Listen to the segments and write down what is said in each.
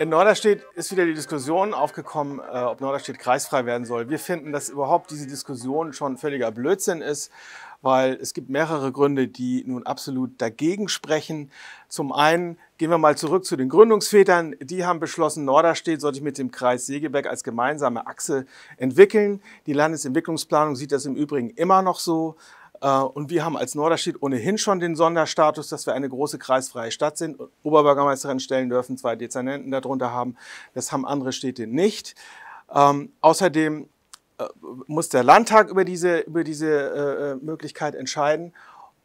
In Norderstedt ist wieder die Diskussion aufgekommen, äh, ob Norderstedt kreisfrei werden soll. Wir finden, dass überhaupt diese Diskussion schon völliger Blödsinn ist, weil es gibt mehrere Gründe, die nun absolut dagegen sprechen. Zum einen gehen wir mal zurück zu den Gründungsvätern. Die haben beschlossen, Norderstedt sollte sich mit dem Kreis Segeberg als gemeinsame Achse entwickeln. Die Landesentwicklungsplanung sieht das im Übrigen immer noch so. Äh, und wir haben als Norderstedt ohnehin schon den Sonderstatus, dass wir eine große kreisfreie Stadt sind, Oberbürgermeisterin stellen dürfen, zwei Dezernenten darunter haben. Das haben andere Städte nicht. Ähm, außerdem äh, muss der Landtag über diese, über diese äh, äh Möglichkeit entscheiden.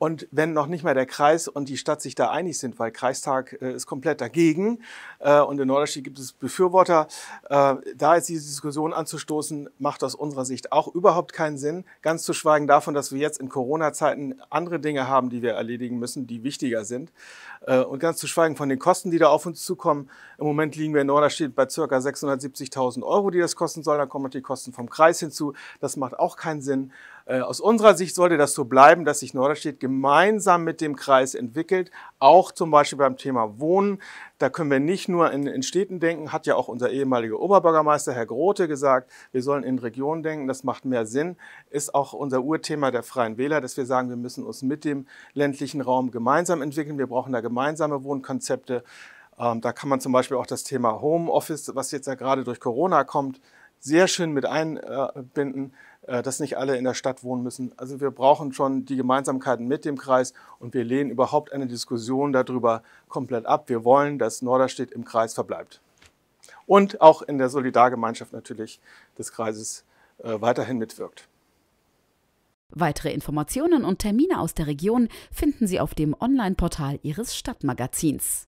Und wenn noch nicht mal der Kreis und die Stadt sich da einig sind, weil Kreistag äh, ist komplett dagegen äh, und in Norderstedt gibt es Befürworter, äh, da jetzt diese Diskussion anzustoßen, macht aus unserer Sicht auch überhaupt keinen Sinn. Ganz zu schweigen davon, dass wir jetzt in Corona-Zeiten andere Dinge haben, die wir erledigen müssen, die wichtiger sind. Äh, und ganz zu schweigen von den Kosten, die da auf uns zukommen. Im Moment liegen wir in Norderstedt bei circa 670.000 Euro, die das kosten soll. Da kommen noch die Kosten vom Kreis hinzu. Das macht auch keinen Sinn. Äh, aus unserer Sicht sollte das so bleiben, dass sich Norderstedt gemeinsam mit dem Kreis entwickelt, auch zum Beispiel beim Thema Wohnen. Da können wir nicht nur in, in Städten denken, hat ja auch unser ehemaliger Oberbürgermeister Herr Grote gesagt, wir sollen in Regionen denken, das macht mehr Sinn, ist auch unser Urthema der Freien Wähler, dass wir sagen, wir müssen uns mit dem ländlichen Raum gemeinsam entwickeln, wir brauchen da gemeinsame Wohnkonzepte. Ähm, da kann man zum Beispiel auch das Thema Homeoffice, was jetzt ja gerade durch Corona kommt, sehr schön mit einbinden. Äh, dass nicht alle in der Stadt wohnen müssen. Also wir brauchen schon die Gemeinsamkeiten mit dem Kreis und wir lehnen überhaupt eine Diskussion darüber komplett ab. Wir wollen, dass Norderstedt im Kreis verbleibt und auch in der Solidargemeinschaft natürlich des Kreises äh, weiterhin mitwirkt. Weitere Informationen und Termine aus der Region finden Sie auf dem Online-Portal Ihres Stadtmagazins.